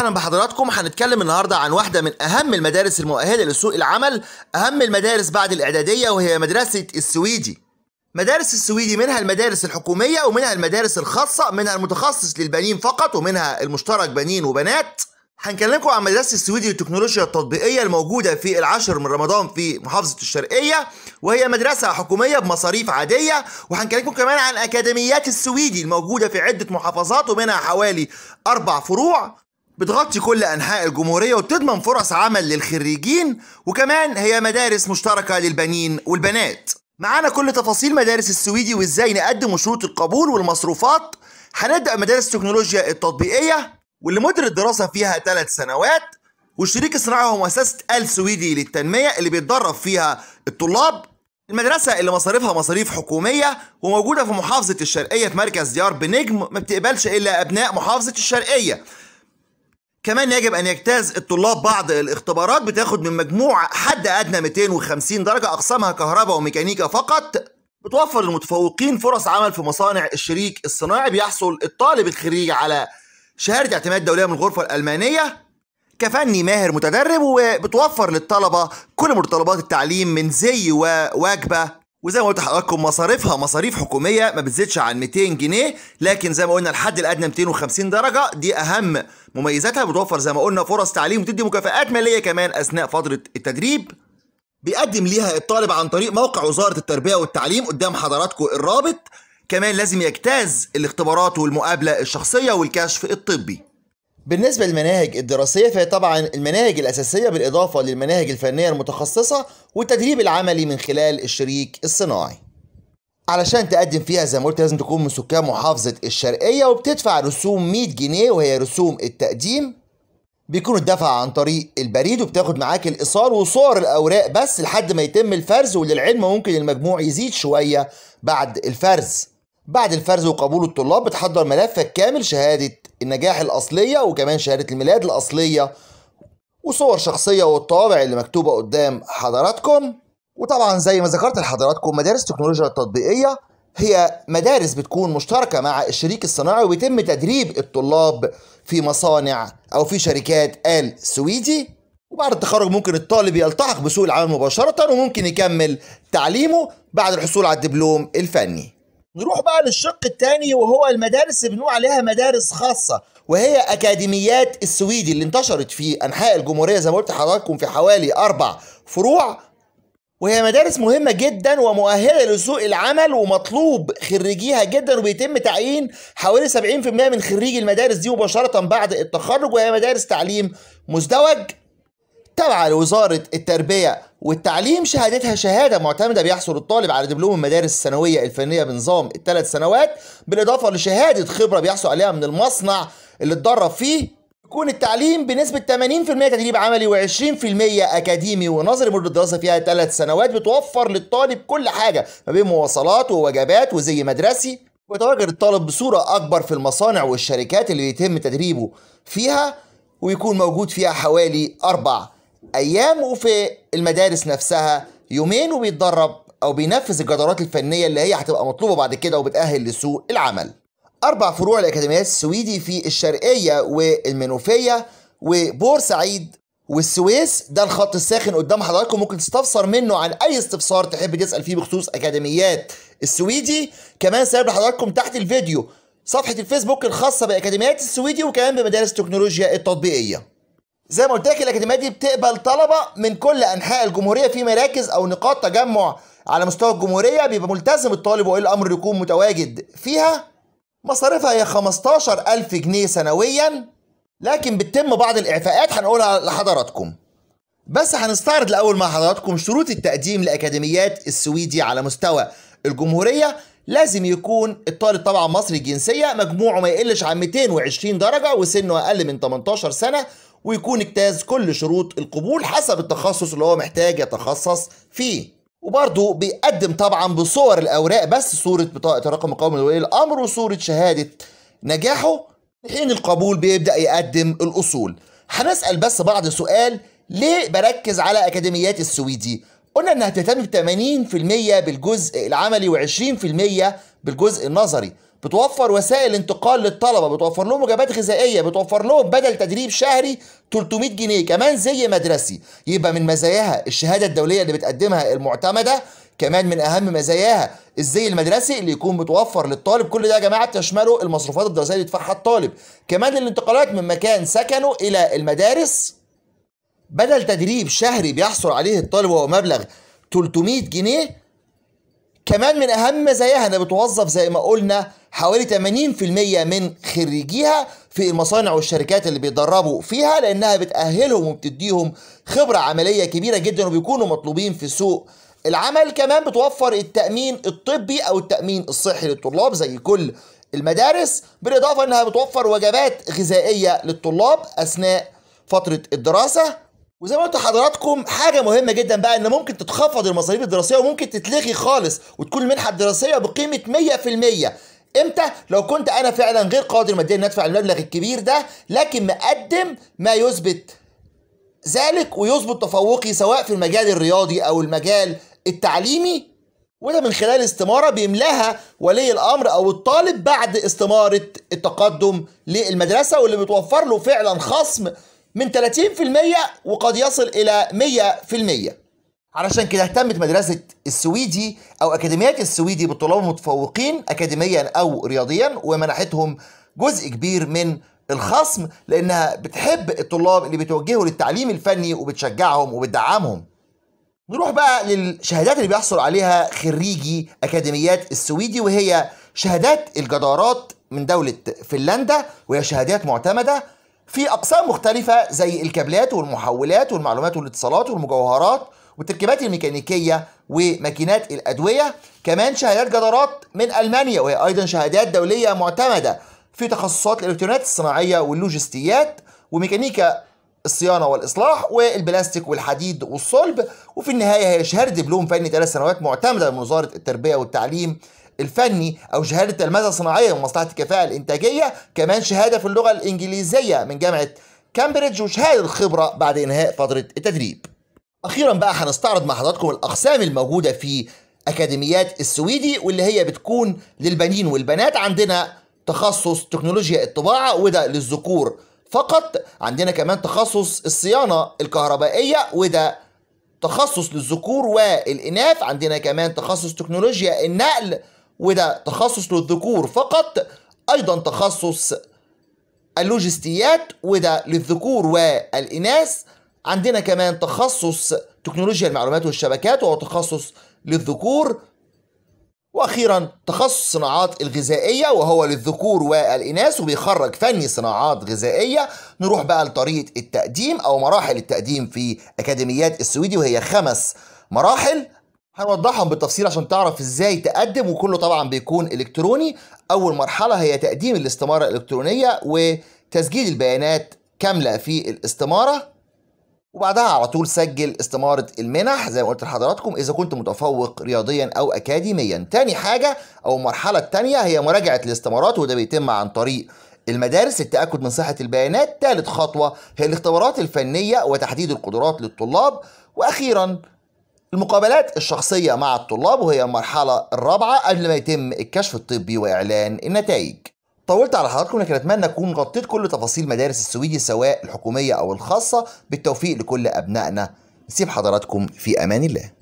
اهلا بحضراتكم هنتكلم النهارده عن واحده من اهم المدارس المؤهله لسوق العمل اهم المدارس بعد الاعداديه وهي مدرسه السويدي مدارس السويدي منها المدارس الحكوميه ومنها المدارس الخاصه منها المتخصص للبنين فقط ومنها المشترك بنين وبنات هنكلمكم عن مدرسة السويدي للتكنولوجيا التطبيقية الموجودة في العاشر من رمضان في محافظة الشرقية وهي مدرسة حكومية بمصاريف عادية وهنكلمكم كمان عن أكاديميات السويدي الموجودة في عدة محافظات ومنها حوالي أربع فروع بتغطي كل أنحاء الجمهورية وبتضمن فرص عمل للخريجين وكمان هي مدارس مشتركة للبنين والبنات معانا كل تفاصيل مدارس السويدي وازاي نقدم وشروط القبول والمصروفات هنبدأ مدارس التكنولوجيا التطبيقية واللي مدة الدراسة فيها ثلاث سنوات والشريك الصناعي هو مؤسسة السويدي للتنمية اللي بيتدرب فيها الطلاب المدرسة اللي مصاريفها مصاريف حكومية وموجودة في محافظة الشرقية في مركز ديار بنجم ما بتقبلش إلا أبناء محافظة الشرقية كمان يجب ان يجتاز الطلاب بعض الاختبارات بتاخد من مجموع حد ادنى 250 درجه اقسامها كهرباء وميكانيكا فقط بتوفر للمتفوقين فرص عمل في مصانع الشريك الصناعي بيحصل الطالب الخريج على شهاده اعتماد دوليه من الغرفه الالمانيه كفني ماهر متدرب وبتوفر للطلبه كل متطلبات التعليم من زي ووجبه وزي ما قلت لحضراتكم مصاريفها مصاريف حكوميه ما بتزيدش عن 200 جنيه لكن زي ما قلنا الحد الادنى 250 درجه دي اهم مميزاتها بتوفر زي ما قلنا فرص تعليم وتدي مكافآت ماليه كمان اثناء فتره التدريب بيقدم ليها الطالب عن طريق موقع وزاره التربيه والتعليم قدام حضراتكم الرابط كمان لازم يجتاز الاختبارات والمقابله الشخصيه والكشف الطبي بالنسبة للمناهج الدراسية فهي طبعا المناهج الأساسية بالإضافة للمناهج الفنية المتخصصة والتدريب العملي من خلال الشريك الصناعي علشان تقدم فيها زي ما قلت لازم تكون من سكان محافظة الشرقية وبتدفع رسوم 100 جنيه وهي رسوم التقديم بيكون الدفع عن طريق البريد وبتاخد معاك الإيصال وصور الأوراق بس لحد ما يتم الفرز وللعلم ممكن المجموع يزيد شوية بعد الفرز بعد الفرز وقبول الطلاب بتحضر ملفك كامل شهادة النجاح الأصلية وكمان شهادة الميلاد الأصلية وصور شخصية والطوابع اللي مكتوبة قدام حضراتكم وطبعا زي ما ذكرت لحضراتكم مدارس التكنولوجيا التطبيقية هي مدارس بتكون مشتركة مع الشريك الصناعي ويتم تدريب الطلاب في مصانع أو في شركات آل سويدي وبعد التخرج ممكن الطالب يلتحق بسوق العمل مباشرة وممكن يكمل تعليمه بعد الحصول على الدبلوم الفني نروح بقى للشق الثاني وهو المدارس اللي بنقول عليها مدارس خاصه وهي اكاديميات السويدي اللي انتشرت في انحاء الجمهوريه زي ما قلت لحضراتكم في حوالي اربع فروع وهي مدارس مهمة جدا ومؤهلة لسوق العمل ومطلوب خريجيها جدا وبيتم تعيين حوالي 70% من خريجي المدارس دي مباشرة بعد التخرج وهي مدارس تعليم مزدوج تابعة لوزارة التربية والتعليم شهادتها شهادة معتمدة بيحصل الطالب على دبلوم المدارس الثانوية الفنية بنظام الثلاث سنوات بالإضافة لشهادة خبرة بيحصل عليها من المصنع اللي اتدرب فيه يكون التعليم بنسبة 80% تدريب عملي و20% أكاديمي ونظري مدة الدراسة فيها ثلاث سنوات بتوفر للطالب كل حاجة ما بين مواصلات ووجبات وزي مدرسي ويتواجد الطالب بصورة أكبر في المصانع والشركات اللي يتم تدريبه فيها ويكون موجود فيها حوالي أربع ايامه في المدارس نفسها يومين وبيتدرب او بينفذ الجدارات الفنيه اللي هي هتبقى مطلوبه بعد كده وبتاهل لسوق العمل اربع فروع لاكاديميات السويدي في الشرقيه والمنوفيه وبورسعيد والسويس ده الخط الساخن قدام حضراتكم ممكن تستفسر منه عن اي استفسار تحب تسال فيه بخصوص اكاديميات السويدي كمان سايب لحضراتكم تحت الفيديو صفحه الفيسبوك الخاصه باكاديميات السويدي وكمان بمدارس التكنولوجيا التطبيقيه زي ما قلت لك الاكاديميه دي بتقبل طلبه من كل انحاء الجمهوريه في مراكز او نقاط تجمع على مستوى الجمهوريه بيبقى ملتزم الطالب وايه الامر يكون متواجد فيها مصاريفها هي 15000 جنيه سنويا لكن بتتم بعض الاعفاءات هنقولها لحضراتكم بس هنستعرض الاول مع حضراتكم شروط التقديم لاكاديميات السويدي على مستوى الجمهوريه لازم يكون الطالب طبعا مصري الجنسيه مجموعه ما يقلش عن 220 درجه وسنه اقل من 18 سنه ويكون اجتاز كل شروط القبول حسب التخصص اللي هو محتاج يتخصص فيه وبرضه بيقدم طبعا بصور الاوراق بس صوره بطاقه رقم القومي لولي الامر وصوره شهاده نجاحه حين القبول بيبدا يقدم الاصول هنسال بس بعض سؤال ليه بركز على اكاديميات السويدي قلنا انها تهتم ب 80% بالجزء العملي و20% بالجزء النظري بتوفر وسائل انتقال للطلبه بتوفر لهم وجبات غذائيه بتوفر لهم بدل تدريب شهري 300 جنيه كمان زي مدرسي يبقى من مزاياها الشهاده الدوليه اللي بتقدمها المعتمده كمان من اهم مزاياها الزي المدرسي اللي يكون متوفر للطالب كل ده يا جماعه بتشمله المصروفات الدراسيه اللي يدفعها الطالب كمان الانتقالات من مكان سكنه الى المدارس بدل تدريب شهري بيحصل عليه الطالب وهو مبلغ 300 جنيه كمان من أهم مزاياها إنها بتوظف زي ما قلنا حوالي 80% من خريجيها في المصانع والشركات اللي بيتدربوا فيها لأنها بتأهلهم وبتديهم خبرة عملية كبيرة جدا وبيكونوا مطلوبين في سوق العمل كمان بتوفر التأمين الطبي أو التأمين الصحي للطلاب زي كل المدارس بالإضافة أنها بتوفر وجبات غذائية للطلاب أثناء فترة الدراسة وزي ما قلت لحضراتكم حاجه مهمه جدا بقى ان ممكن تتخفض المصاريف الدراسيه وممكن تتلغي خالص وتكون المنحه الدراسيه بقيمه 100% امتى لو كنت انا فعلا غير قادر ماديا ان ادفع المبلغ الكبير ده لكن مقدم ما يثبت ذلك ويثبت تفوقي سواء في المجال الرياضي او المجال التعليمي وده من خلال استمارة بيملاها ولي الأمر أو الطالب بعد استمارة التقدم للمدرسة واللي بتوفر له فعلا خصم من 30% وقد يصل إلى 100% علشان كده اهتمت مدرسة السويدي أو أكاديميات السويدي بالطلاب المتفوقين أكاديميا أو رياضيا ومنحتهم جزء كبير من الخصم لأنها بتحب الطلاب اللي بتوجهوا للتعليم الفني وبتشجعهم وبتدعمهم نروح بقى للشهادات اللي بيحصل عليها خريجي أكاديميات السويدي وهي شهادات الجدارات من دولة فنلندا وهي شهادات معتمدة في اقسام مختلفه زي الكابلات والمحولات والمعلومات والاتصالات والمجوهرات والتركيبات الميكانيكيه وماكينات الادويه كمان شهادات جدارات من المانيا وهي ايضا شهادات دوليه معتمده في تخصصات الالكترونيات الصناعيه واللوجستيات وميكانيكا الصيانه والاصلاح والبلاستيك والحديد والصلب وفي النهايه هي شهاده دبلوم فني ثلاث سنوات معتمده من وزاره التربيه والتعليم الفني أو شهادة المهنة الصناعية ومصلحة الكفاءة الإنتاجية كمان شهادة في اللغة الإنجليزية من جامعة كامبريدج وشهادة الخبرة بعد إنهاء فترة التدريب أخيرا بقى هنستعرض مع حضراتكم الأقسام الموجودة في أكاديميات السويدي واللي هي بتكون للبنين والبنات عندنا تخصص تكنولوجيا الطباعة وده للذكور فقط عندنا كمان تخصص الصيانة الكهربائية وده تخصص للذكور والإناث عندنا كمان تخصص تكنولوجيا النقل وده تخصص للذكور فقط أيضا تخصص اللوجستيات وده للذكور والإناث عندنا كمان تخصص تكنولوجيا المعلومات والشبكات وهو تخصص للذكور واخيرا تخصص الصناعات الغذائيه وهو للذكور والاناث وبيخرج فني صناعات غذائيه نروح بقى لطريقه التقديم او مراحل التقديم في اكاديميات السويدي وهي خمس مراحل هنوضحهم بالتفصيل عشان تعرف ازاي تقدم وكله طبعا بيكون الكتروني اول مرحله هي تقديم الاستماره الالكترونيه وتسجيل البيانات كامله في الاستماره وبعدها على طول سجل استمارة المنح زي ما قلت لحضراتكم إذا كنت متفوق رياضيا أو أكاديميا تاني حاجة أو المرحلة التانية هي مراجعة الاستمارات وده بيتم عن طريق المدارس التأكد من صحة البيانات تالت خطوة هي الاختبارات الفنية وتحديد القدرات للطلاب وأخيرا المقابلات الشخصية مع الطلاب وهي المرحلة الرابعة قبل ما يتم الكشف الطبي وإعلان النتائج طولت على حضراتكم لكن اتمنى اكون غطيت كل تفاصيل مدارس السويدي سواء الحكوميه او الخاصه بالتوفيق لكل ابنائنا نسيب حضراتكم في امان الله